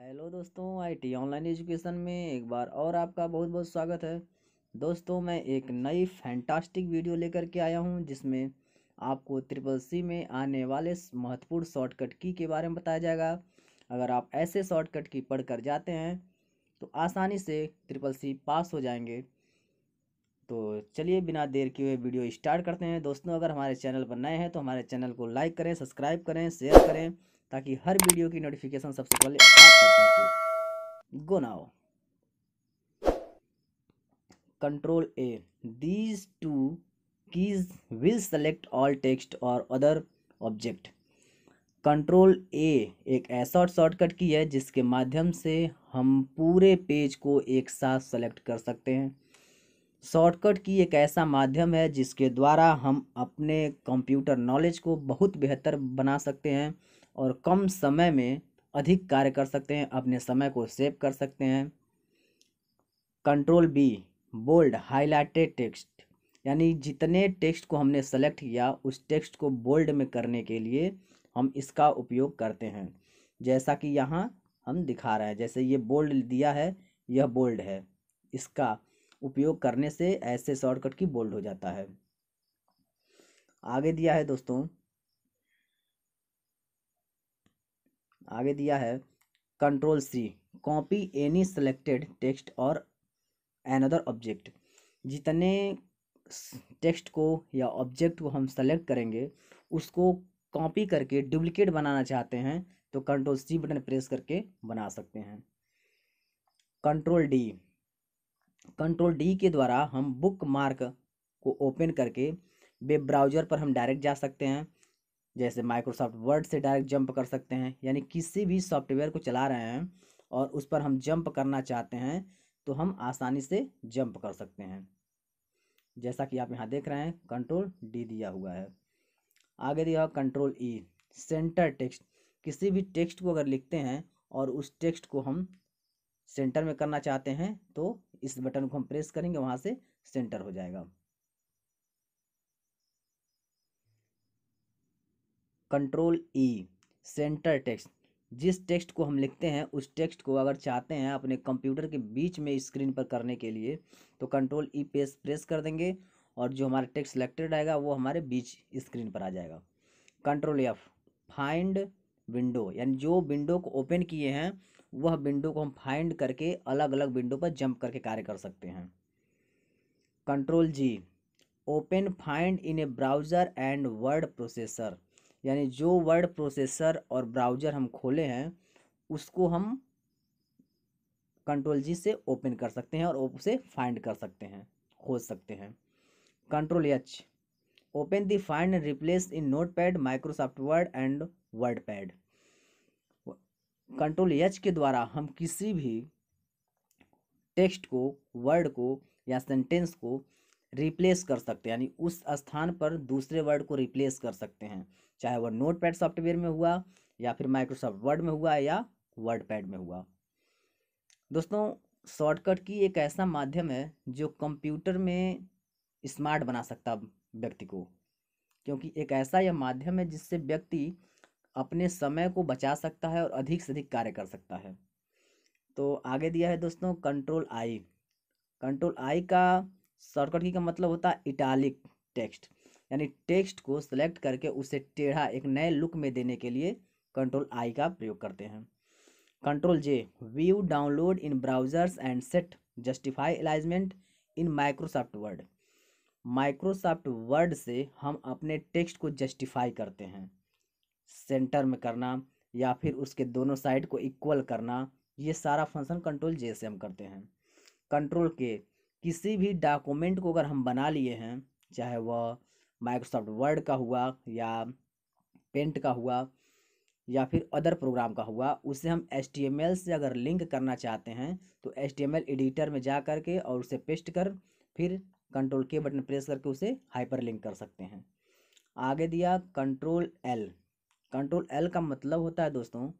hello दोस्तों IT online education में एक बार और आपका बहुत बहुत स्वागत है दोस्तों मैं एक नई फैंटास्टिक वीडियो लेकर के आया हूं जिसमें आपको ट्रिपल सी में आने वाले महत्वपूर्ण शॉर्टकट की के बारे में बताया जाएगा अगर आप ऐसे शॉर्टकट की पढ़ कर जाते हैं तो आसानी से ट्रिपल सी पास हो जाएंगे तो चलिए बिना देर किए वीडियो स्टार्ट करते हैं दोस्तों अगर हमारे चैनल पर नए हैं तो हमारे चैनल को लाइक करें सब्सक्राइब करें शेयर करें ताकि हर वीडियो की नोटिफिकेशन सबसे पहले आप तक पहुँचे go now control A these two keys will select all text or control A एक ऐसा शॉर्टकट की है जिसके माध्यम से हम पूरे पेज को एक साथ सेलेक्ट कर सकते हैं शॉर्टकट की एक ऐसा माध्यम है जिसके द्वारा हम अपने कंप्यूटर नॉलेज को बहुत बेहतर बना सकते हैं और कम समय में अधिक कार्य कर सकते हैं अपने समय को सेव कर सकते हैं control B bold highlighted text यानी जितने टेक्स्ट को हमने सेलेक्ट किया उस टेक्स्ट को बोल्ड में करने के लिए हम इसका उपयोग करते हैं जैसा कि यहाँ हम दिखा रहे हैं जैसे ये बोल्ड दिया है यह बोल्ड है इसका उपयोग करने से ऐसे शॉर्टकट की बोल्ड हो जाता है आगे दिया है दोस्तों आगे दिया है control C copy any selected text और अदर ऑब्जेक्ट जितने टेक्स्ट को या ऑब्जेक्ट को हम सेलेक्ट करेंगे उसको कॉपी करके डुप्लीकेट बनाना चाहते हैं तो कंट्रोल सी बटन प्रेस करके बना सकते हैं कंट्रोल डी कंट्रोल डी के द्वारा हम बुक मार्क को ओपन करके वेब ब्राउज़र पर हम डायरेक्ट जा सकते हैं जैसे माइक्रोसॉफ्ट वर्ड से डायरेक्ट जंप कर सकते हैं यानी किसी भी सॉफ्टवेयर को चला रहे हैं और उस पर हम जंप करना चाहते हैं तो हम आसानी से जंप कर सकते हैं जैसा कि आप यहाँ देख रहे हैं कंट्रोल डी दिया हुआ है आगे दिया कंट्रोल ई सेंटर टेक्स्ट किसी भी टेक्स्ट को अगर लिखते हैं और उस टेक्स्ट को हम सेंटर में करना चाहते हैं तो इस बटन को हम प्रेस करेंगे वहाँ से सेंटर हो जाएगा कंट्रोल ई सेंटर टेक्स्ट जिस टेक्स्ट को हम लिखते हैं उस टेक्स्ट को अगर चाहते हैं अपने कंप्यूटर के बीच में स्क्रीन पर करने के लिए तो कंट्रोल ई पेस प्रेस कर देंगे और जो हमारा टेक्स्ट सेलेक्टेड आएगा वो हमारे बीच स्क्रीन पर आ जाएगा कंट्रोल एफ फाइंड विंडो यानी जो विंडो को ओपन किए हैं वह विंडो को हम फाइंड करके अलग अलग विंडो पर जंप करके कार्य कर सकते हैं control G open find in a browser and word processor यानी जो वर्ड प्रोसेसर और ब्राउज़र हम खोले हैं उसको हम कंट्रोल जी से ओपन कर सकते हैं और उसे फाइंड कर सकते हैं खोज सकते हैं control H open the find and replace in Notepad Microsoft Word and WordPad control H के द्वारा हम किसी भी टेक्स्ट को वर्ड को या सेंटेंस को रिप्लेस कर सकते हैं यानी उस स्थान पर दूसरे वर्ड को रिप्लेस कर सकते हैं चाहे वह नोट पैड सॉफ्टवेयर में हुआ या फिर माइक्रोसॉफ्ट वर्ड में हुआ या वर्ड पैड में हुआ दोस्तों शॉर्टकट की एक ऐसा माध्यम है जो कंप्यूटर में स्मार्ट बना सकता व्यक्ति को क्योंकि एक ऐसा यह माध्यम है जिससे व्यक्ति अपने समय को बचा सकता है और अधिक से अधिक कार्य कर सकता है तो आगे दिया है दोस्तों कंट्रोल आई कंट्रोल आई का शॉर्टकट की का मतलब होता है इटालिक टेक्स्ट यानी टेक्स्ट को सिलेक्ट करके उसे टेढ़ा एक नए लुक में देने के लिए कंट्रोल आई का प्रयोग करते हैं control J view download in browsers and set justify alignment in Microsoft Word Microsoft Word से हम अपने टेक्स्ट को जस्टिफाई करते हैं सेंटर में करना या फिर उसके दोनों साइड को इक्वल करना ये सारा फंक्शन कंट्रोल जे से हम करते हैं कंट्रोल के किसी भी डॉक्यूमेंट को अगर हम बना लिए हैं चाहे वह माइक्रोसॉफ्ट वर्ड का हुआ या पेंट का हुआ या फिर अदर प्रोग्राम का हुआ उसे हम एच से अगर लिंक करना चाहते हैं तो एच एडिटर में जा करके और उसे पेस्ट कर फिर कंट्रोल के बटन प्रेस करके उसे हाइपर लिंक कर सकते हैं आगे दिया कंट्रोल एल कंट्रोल एल का मतलब होता है दोस्तों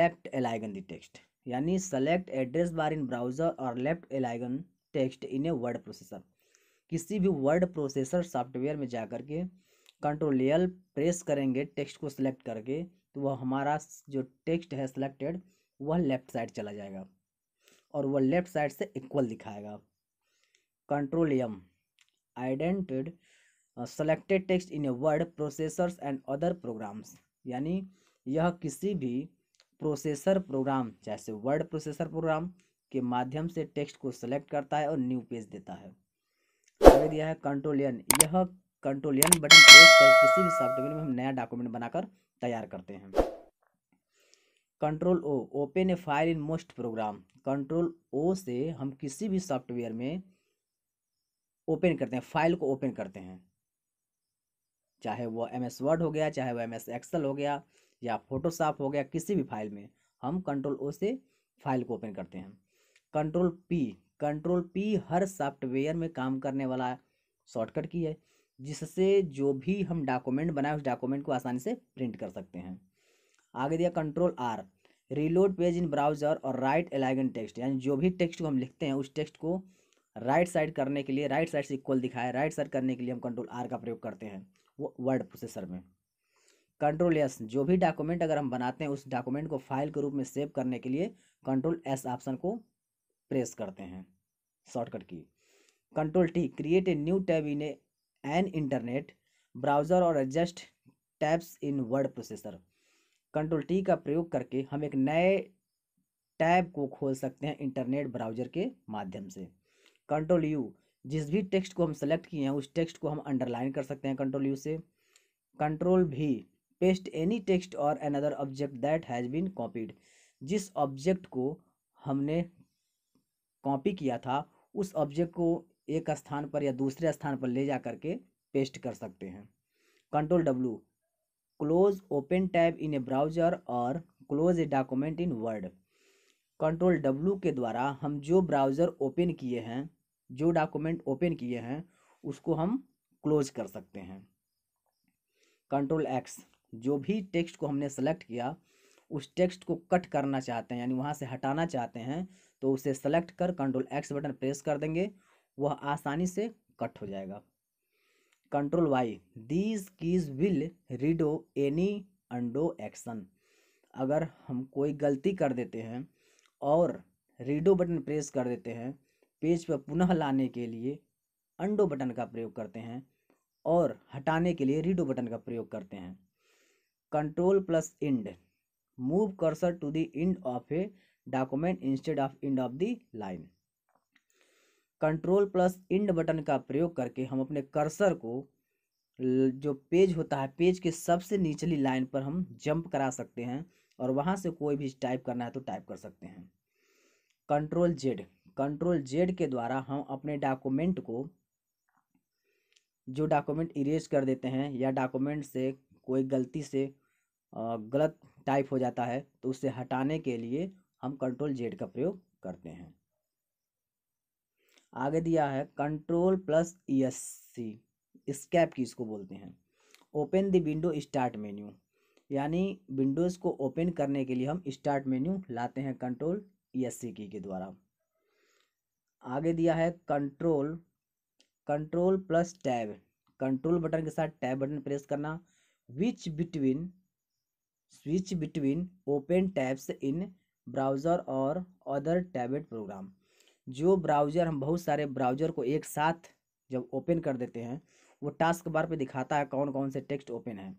लेफ्ट एलाइगन दी टेक्स्ट यानी select address bar in browser और left align text in a word processor किसी भी वर्ड प्रोसेसर सॉफ्टवेयर में जा कर के कंट्रोलियल प्रेस करेंगे टेक्स्ट को सिलेक्ट करके तो वह हमारा जो टेक्स्ट है सिलेक्टेड वह लेफ़्ट साइड चला जाएगा और वह लेफ़्ट साइड से इक्वल दिखाएगा control M indented selected text in a word processors and other programs यानी यह किसी भी प्रोसेसर प्रोग्राम जैसे वर्ड प्रोसेसर प्रोग्राम के माध्यम से टेक्स्ट को सेलेक्ट करता है और न्यू पेज देता है हमें दिया है कंट्रोल एन यह कंट्रोल एन बटन प्रेस कर किसी भी सॉफ्टवेयर में हम नया डॉक्यूमेंट बनाकर तैयार करते हैं control O open a file in most program control O से हम किसी भी सॉफ्टवेयर में ओपन करते हैं फाइल को ओपन करते हैं चाहे वो एम एस वर्ड हो गया चाहे वो एम एस एक्सल हो गया या फोटोशॉप हो गया किसी भी फाइल में हम कंट्रोल ओ से फाइल को ओपन करते हैं कंट्रोल पी कंट्रोल पी हर सॉफ्टवेयर में काम करने वाला शॉर्टकट की है जिससे जो भी हम डॉक्यूमेंट बनाए उस डॉक्यूमेंट को आसानी से प्रिंट कर सकते हैं आगे दिया control R reload page in browser और राइट एलाइगन टेक्स्ट यानी जो भी टेक्स्ट को हम लिखते हैं उस टेक्स्ट को राइट साइड करने के लिए राइट साइड से इक्वल दिखाए राइट साइड करने के लिए हम कंट्रोल आर का प्रयोग करते हैं वो वर्ड प्रोसेसर में कंट्रोल एस जो भी डॉक्यूमेंट अगर हम बनाते हैं उस डॉक्यूमेंट को फाइल के रूप में सेव करने के लिए कंट्रोल एस ऑप्शन को प्रेस करते हैं शॉर्टकट की control T create a new tab in an internet browser और adjust tabs in word processor control T का प्रयोग करके हम एक नए टैब को खोल सकते हैं इंटरनेट ब्राउज़र के माध्यम से कंट्रोल यू जिस भी टेक्स्ट को हम सेलेक्ट किए हैं उस टेक्स्ट को हम अंडरलाइन कर सकते हैं कंट्रोल यू से कंट्रोल भी पेस्ट एनी टेक्स्ट और another object that has been copied जिस ऑब्जेक्ट को हमने कॉपी किया था उस ऑब्जेक्ट को एक स्थान पर या दूसरे स्थान पर ले जा करके पेस्ट कर सकते हैं control W close open tab in a browser और close a document in Word control W के द्वारा हम जो ब्राउज़र ओपन किए हैं जो डॉक्यूमेंट ओपन किए हैं उसको हम क्लोज कर सकते हैं कंट्रोल एक्स जो भी टेक्स्ट को हमने सेलेक्ट किया उस टेक्स्ट को कट करना चाहते हैं यानी वहाँ से हटाना चाहते हैं तो उसे सेलेक्ट कर कंट्रोल एक्स बटन प्रेस कर देंगे वह आसानी से कट हो जाएगा control Y these keys will redo any undo action अगर हम कोई गलती कर देते हैं और रीडो बटन प्रेस कर देते हैं पेज पर पुनः लाने के लिए अंडो बटन का प्रयोग करते हैं और हटाने के लिए रीडो बटन का प्रयोग करते हैं control plus end move cursor to the end of a document instead of end of the line control plus end button का प्रयोग करके हम अपने कर्सर को जो पेज होता है पेज के सबसे निचली लाइन पर हम जंप करा सकते हैं और वहाँ से कोई भी टाइप करना है तो टाइप कर सकते हैं कंट्रोल जेड कंट्रोल जेड के द्वारा हम अपने डॉक्यूमेंट को जो डॉक्यूमेंट इरेज कर देते हैं या डॉक्यूमेंट से कोई गलती से गलत टाइप हो जाता है तो उसे हटाने के लिए हम कंट्रोल जेड का प्रयोग करते हैं आगे दिया है control plus E S C escape key इसको बोलते हैं open the window start menu यानी विंडोज़ को ओपन करने के लिए हम स्टार्ट मेन्यू लाते हैं कंट्रोल ई एस सी की के द्वारा आगे दिया है control control plus tab control button के साथ टैब बटन प्रेस करना switch between switch between open tabs in browser और अदर टैबलेट प्रोग्राम जो ब्राउज़र हम बहुत सारे ब्राउज़र को एक साथ जब ओपन कर देते हैं वो टास्क बार पे दिखाता है कौन कौन से टेक्स्ट ओपन है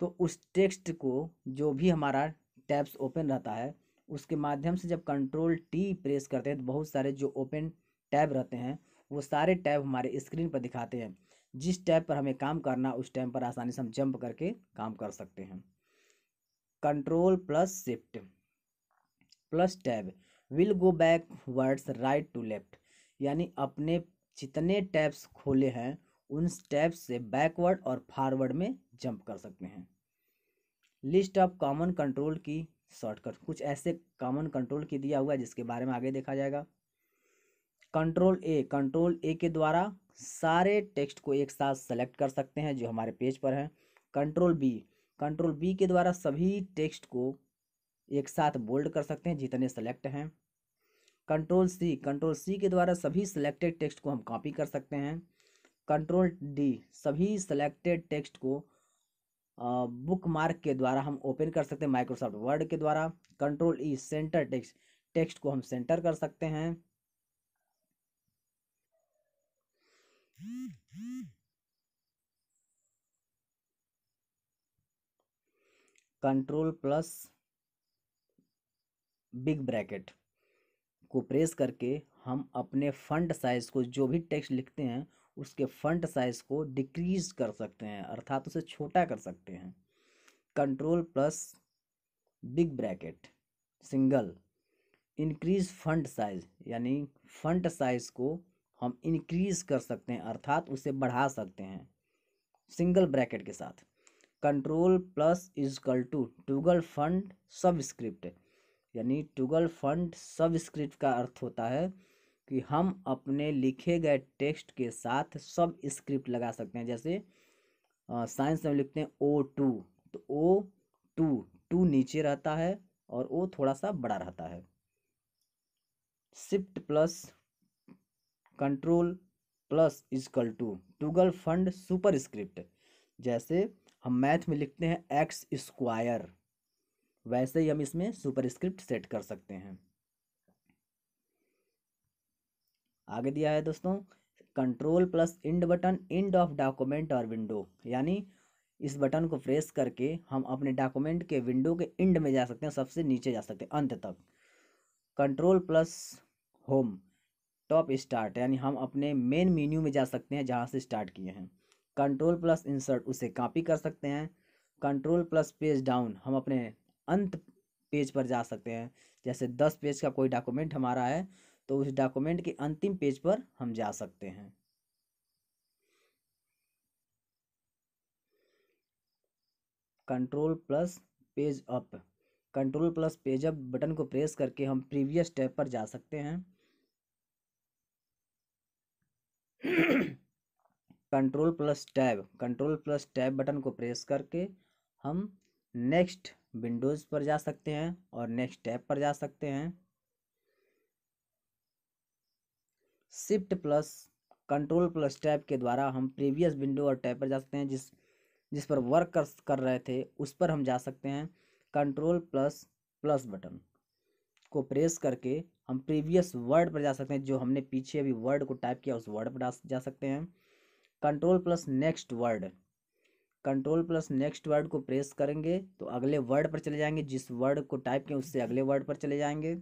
तो उस टेक्स्ट को जो भी हमारा टैब्स ओपन रहता है उसके माध्यम से जब कंट्रोल टी प्रेस करते हैं तो बहुत सारे जो ओपन टैब रहते हैं वो सारे टैब हमारे स्क्रीन पर दिखाते हैं जिस टैब पर हमें काम करना उस टैब पर आसानी से हम जंप करके काम कर सकते हैं control plus shift plus tab will go back words right to left यानी अपने जितने टैब्स खोले हैं उन टैब्स से बैकवर्ड और फॉरवर्ड में जंप कर सकते हैं list of common control key shortcut कुछ ऐसे कॉमन कंट्रोल की दिया हुआ है जिसके बारे में आगे देखा जाएगा कंट्रोल ए कंट्रोल ए के द्वारा सारे टेक्स्ट को एक साथ सेलेक्ट कर सकते हैं जो हमारे पेज पर हैं कंट्रोल बी कंट्रोल बी के द्वारा सभी टेक्स्ट को एक साथ बोल्ड कर सकते हैं जितने सेलेक्ट हैं कंट्रोल सी कंट्रोल सी के द्वारा सभी सिलेक्टेड टेक्स्ट को हम कॉपी कर सकते हैं कंट्रोल डी सभी सिलेक्टेड टेक्स्ट को बुक मार्क के द्वारा हम ओपन कर सकते हैं माइक्रोसॉफ्ट वर्ड के द्वारा control E centre text text को हम सेंटर कर सकते हैं कंट्रोल प्लस बिग ब्रैकेट को प्रेस करके हम अपने फंड साइज़ को जो भी टेक्स्ट लिखते हैं उसके फंड साइज़ को डिक्रीज कर सकते हैं अर्थात उसे छोटा कर सकते हैं control plus big bracket single increase font size यानी फंड साइज़ को हम इंक्रीज़ कर सकते हैं अर्थात उसे बढ़ा सकते हैं सिंगल ब्रैकेट के साथ control plus equal to toggle font subscript यानी टूगल फंड सबस्क्रिप्ट का अर्थ होता है कि हम अपने लिखे गए टेक्स्ट के साथ सब स्क्रिप्ट लगा सकते हैं जैसे साइंस में लिखते हैं ओ टू तो ओ टू टू नीचे रहता है और ओ थोड़ा सा बड़ा रहता है shift plus control plus equal to toggle font superscript जैसे हम मैथ में लिखते हैं एक्स स्क्वायर वैसे ही हम इसमें सुपरस्क्रिप्ट सेट कर सकते हैं आगे दिया है दोस्तों control plus end button end of document और विंडो यानी इस बटन को प्रेस करके हम अपने डॉक्यूमेंट के विंडो के इंड में जा सकते हैं सबसे नीचे जा सकते हैं अंत तक control plus home top start यानी हम अपने मेन मेन्यू में जा सकते हैं जहाँ से स्टार्ट किए हैं कंट्रोल प्लस इंसर्ट उसे कॉपी कर सकते हैं कंट्रोल प्लस पेज डाउन हम अपने अंत पेज पर जा सकते हैं जैसे दस पेज का कोई डॉक्यूमेंट हमारा है तो उस डॉक्यूमेंट के अंतिम पेज पर हम जा सकते हैं control plus page up control plus page up button को प्रेस करके हम प्रीवियस टैब पर जा सकते हैं control plus tab control plus tab button को प्रेस करके हम नेक्स्ट विंडोज़ पर जा सकते हैं और नेक्स्ट टैब पर जा सकते हैं shift plus control plus tab के द्वारा हम प्रीवियस विंडो और टैब पर जा सकते हैं जिस जिस पर वर्क कर कर रहे थे उस पर हम जा सकते हैं कंट्रोल प्लस प्लस बटन को प्रेस करके हम प्रीवियस वर्ड पर जा सकते हैं जो हमने पीछे अभी वर्ड को टाइप किया उस वर्ड पर जा सकते हैं control plus next word control plus next word को प्रेस करेंगे तो अगले वर्ड पर चले जाएंगे जिस वर्ड को टाइप किए उससे अगले वर्ड पर चले जाएंगे